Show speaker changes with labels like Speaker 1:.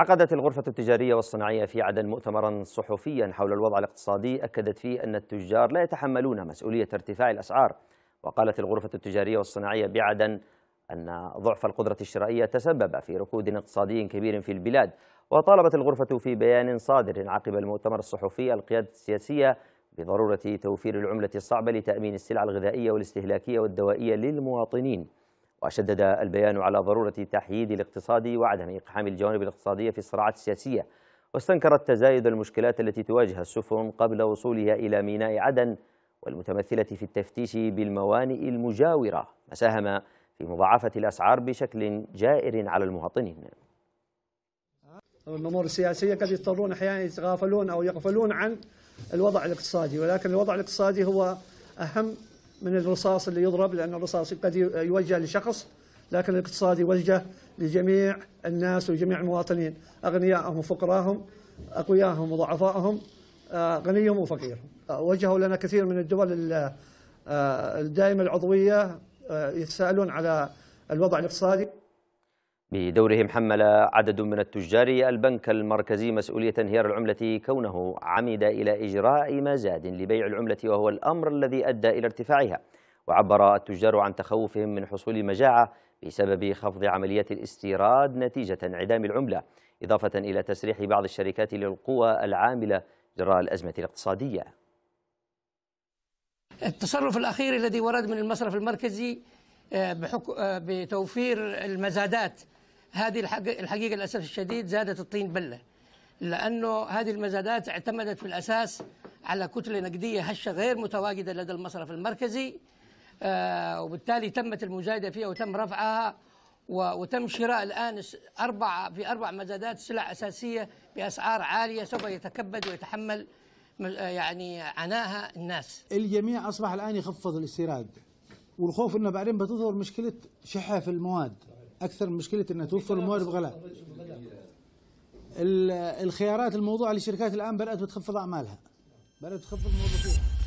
Speaker 1: عقدت الغرفة التجارية والصناعية في عدن مؤتمرا صحفيا حول الوضع الاقتصادي أكدت فيه أن التجار لا يتحملون مسؤولية ارتفاع الأسعار وقالت الغرفة التجارية والصناعية بعدن أن ضعف القدرة الشرائية تسبب في ركود اقتصادي كبير في البلاد وطالبت الغرفة في بيان صادر عقب المؤتمر الصحفي القيادة السياسية بضرورة توفير العملة الصعبة لتأمين السلع الغذائية والاستهلاكية والدوائية للمواطنين وشدد البيان على ضرورة تحييد الاقتصاد وعدم إقحام الجوانب الاقتصادية في الصراعات السياسية واستنكر التزايد المشكلات التي تواجه السفن قبل وصولها إلى ميناء عدن والمتمثلة في التفتيش بالموانئ المجاورة مساهم في مضاعفة الأسعار بشكل جائر على المواطنين
Speaker 2: الأمور السياسية قد يضطرون أحيانا يتغافلون أو يغفلون عن الوضع الاقتصادي ولكن الوضع الاقتصادي هو أهم من الرصاص اللي يضرب لأن الرصاص قد يوجه لشخص لكن الاقتصاد يوجه لجميع الناس وجميع المواطنين أغنياءهم وفقراهم أقوياءهم وضعفائهم آه، غنيهم وفقيرهم آه، وجهوا لنا كثير من الدول آه، الدائمة العضوية يتساءلون على الوضع الاقتصادي
Speaker 1: بدورهم حمل عدد من التجار البنك المركزي مسؤولية انهيار العملة كونه عمد إلى إجراء مزاد لبيع العملة وهو الأمر الذي أدى إلى ارتفاعها وعبر التجار عن تخوفهم من حصول مجاعة بسبب خفض عمليات الاستيراد نتيجة انعدام العملة إضافة إلى تسريح بعض الشركات للقوى العاملة جراء الأزمة الاقتصادية
Speaker 3: التصرف الأخير الذي ورد من المصرف المركزي آه، آه، بتوفير المزادات هذه الحقيقة للأسف الشديد زادت الطين بلة لأنه هذه المزادات اعتمدت في الأساس على كتلة نقدية هشة غير متواجدة لدى المصرف المركزي آه، وبالتالي تمت المزايدة فيها وتم رفعها وتم شراء الآن أربع في أربع مزادات سلع أساسية بأسعار عالية سوف يتكبد ويتحمل آه، يعني عناها الناس
Speaker 4: الجميع أصبح الآن يخفض الاستيراد والخوف أنه بعدين بتظهر مشكلة شحة في المواد أكثر من مشكلة أنها توفر الموارد بغلاء الخيارات الموضوعة للشركات الآن بدأت بتخفض أعمالها بدأت تخفض موظفيها